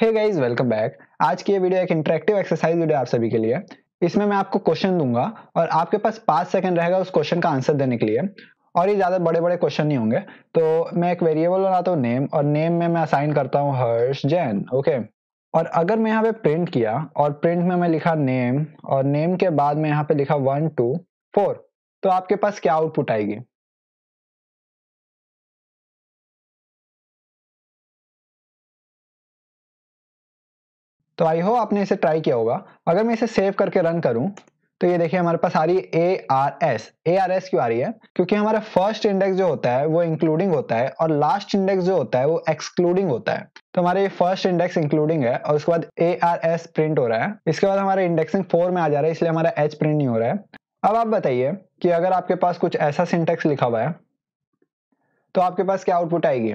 Hey guys welcome back आज की ये वीडियो एक इंटरेक्टिव एक्सरसाइज वीडियो आप सभी के लिए इसमें मैं आपको क्वेश्चन दूंगा और आपके पास पाँच सेकंड रहेगा उस क्वेश्चन का आंसर देने के लिए और ये ज़्यादा बड़े बड़े क्वेश्चन नहीं होंगे तो मैं एक वेरिएबल बनाता हूँ नेम और नेम में मैं असाइन करता हूँ हर्ष जैन ओके और अगर मैं यहाँ पे प्रिंट किया और प्रिंट में मैं लिखा नेम और नेम के बाद में यहाँ पे लिखा वन टू फोर तो आपके पास क्या आउटपुट आएगी तो आई हो आपने इसे ट्राई किया होगा अगर मैं इसे सेव करके रन करूं तो ये देखिए हमारे पास आ रही है A R S A R S क्यों आ रही है क्योंकि हमारा फर्स्ट इंडेक्स जो होता है वो इंक्लूडिंग होता है और लास्ट इंडेक्स जो होता है वो एक्सक्लूडिंग होता है तो हमारा ये फर्स्ट इंडेक्स इंक्लूडिंग है और उसके बाद ए आर एस प्रिंट हो रहा है इसके बाद हमारा इंडेक्सिंग फोर में आ जा रहा है इसलिए हमारा एच प्रिंट नहीं हो रहा है अब आप बताइए कि अगर आपके पास कुछ ऐसा सिंटेक्स लिखा हुआ है तो आपके पास क्या आउटपुट आएगी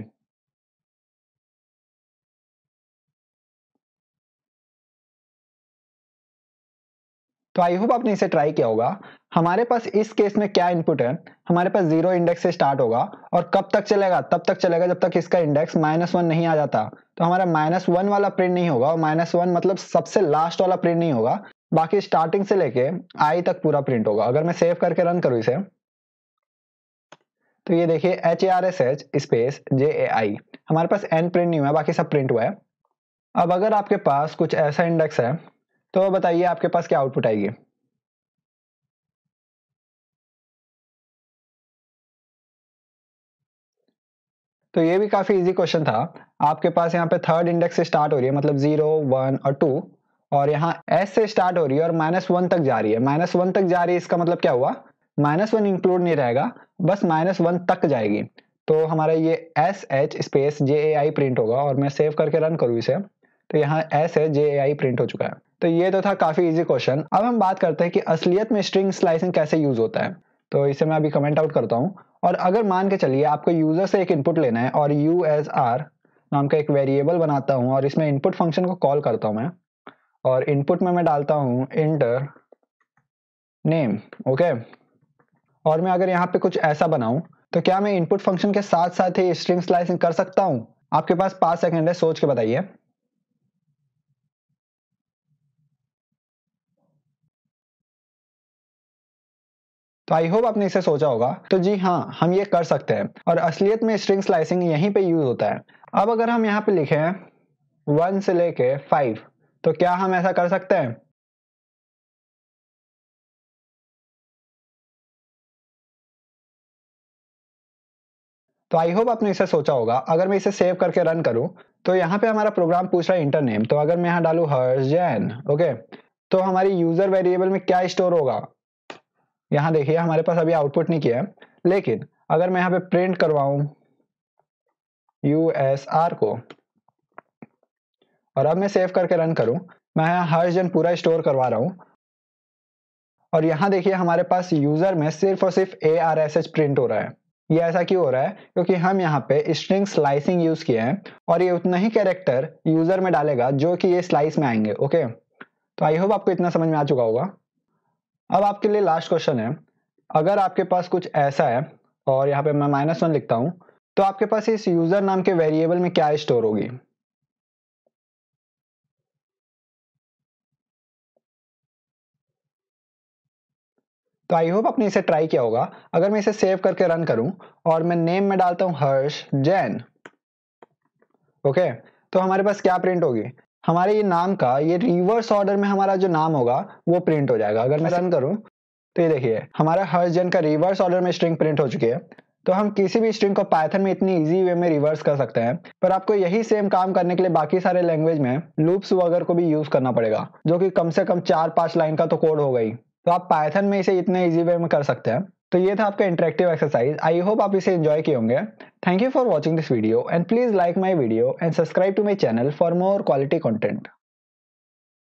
तो आई होप आपने इसे ट्राई किया होगा हमारे पास इस केस में क्या इनपुट है हमारे पास जीरो इंडेक्स से स्टार्ट होगा और कब तक चलेगा तब तक चलेगा जब तक इसका इंडेक्स माइनस वन नहीं आ जाता तो हमारा माइनस वन वाला प्रिंट नहीं होगा और माइनस वन मतलब सबसे लास्ट वाला प्रिंट नहीं होगा बाकी स्टार्टिंग से लेके आई तक पूरा प्रिंट होगा अगर मैं सेव करके रन करूँ इसे तो ये देखिए H A R S H space J A I हमारे पास एन प्रिंट नहीं हुआ बाकी सब प्रिंट हुआ है अब अगर आपके पास कुछ ऐसा इंडेक्स है तो बताइए आपके पास क्या आउटपुट आएगी तो ये भी काफी इजी क्वेश्चन था आपके पास यहाँ पे थर्ड इंडेक्स से स्टार्ट हो रही है मतलब जीरो वन और टू और यहाँ एस से स्टार्ट हो रही है और माइनस वन तक जा रही है माइनस वन तक जा रही है इसका मतलब क्या हुआ माइनस वन इंक्लूड नहीं रहेगा बस माइनस वन तक जाएगी तो हमारा ये S H space J A I print होगा और मैं सेव करके रन करूँ इसे तो यहाँ एस है जे ए आई प्रिंट हो चुका है तो ये तो था काफ़ी इजी क्वेश्चन अब हम बात करते हैं कि असलियत में स्ट्रिंग स्लाइसिंग कैसे यूज़ होता है तो इसे मैं अभी कमेंट आउट करता हूँ और अगर मान के चलिए आपको यूज़र से एक इनपुट लेना है और यू एस आर नाम का एक वेरिएबल बनाता हूँ और इसमें इनपुट फंक्शन को कॉल करता हूँ मैं और इनपुट में मैं डालता हूँ इंटर नेम ओके और मैं अगर यहाँ पे कुछ ऐसा बनाऊँ तो क्या मैं इनपुट फंक्शन के साथ साथ ही स्ट्रिंग स्लाइसिंग कर सकता हूँ आपके पास पाँच सेकेंड है सोच के बताइए तो आई होप आपने इसे सोचा होगा तो जी हाँ हम ये कर सकते हैं और असलियत में स्ट्रिंग स्लाइसिंग यहीं पे यूज होता है अब अगर हम यहाँ पे लिखें वन से लेके फाइव तो क्या हम ऐसा कर सकते हैं तो आई होप आपने इसे सोचा होगा अगर मैं इसे सेव करके रन करूं तो यहाँ पे हमारा प्रोग्राम पूछ रहा है इंटर नेम तो अगर मैं यहाँ डालू हर्ष जैन ओके तो हमारी यूजर वेरिएबल में क्या स्टोर होगा यहाँ देखिए हमारे पास अभी आउटपुट नहीं किया है लेकिन अगर मैं यहाँ पे प्रिंट करवाऊ यू एस आर को और अब मैं सेव करके रन करूं मैं यहाँ हर जन पूरा स्टोर करवा रहा हूं और यहाँ देखिए हमारे पास यूजर में सिर्फ और सिर्फ A R S H print हो रहा है ये ऐसा क्यों हो रहा है क्योंकि हम यहाँ पे स्ट्रिंग स्लाइसिंग यूज किए हैं और ये उतना ही कैरेक्टर यूजर में डालेगा जो कि ये स्लाइस में आएंगे ओके तो आई होप आपको इतना समझ में आ चुका होगा अब आपके लिए लास्ट क्वेश्चन है अगर आपके पास कुछ ऐसा है और यहाँ पे मैं माइनस वन लिखता हूं तो आपके पास इस यूजर नाम के वेरिएबल में क्या स्टोर होगी तो आई होप आपने इसे ट्राई किया होगा अगर मैं इसे सेव करके रन करूं और मैं नेम में डालता हूं हर्ष जैन ओके तो हमारे पास क्या प्रिंट होगी हमारे ये नाम का ये रिवर्स ऑर्डर में हमारा जो नाम होगा वो प्रिंट हो जाएगा अगर मैं रन अच्छा। करूँ तो ये देखिए हमारा हर जन का रिवर्स ऑर्डर में स्ट्रिंग प्रिंट हो चुकी है तो हम किसी भी स्ट्रिंग को पाइथन में इतनी इजी वे में रिवर्स कर सकते हैं पर आपको यही सेम काम करने के लिए बाकी सारे लैंग्वेज में लूप्स वगैरह को भी यूज करना पड़ेगा जो कि कम से कम चार पांच लाइन का तो कोड होगा ही तो आप पाइथन में इसे इतने इजी वे में कर सकते हैं तो ये था आपका इंटरेक्टिव एक्सरसाइज आई होप आप इसे एंजॉय किए होंगे thank you for watching this video and please like my video and subscribe to my channel for more quality content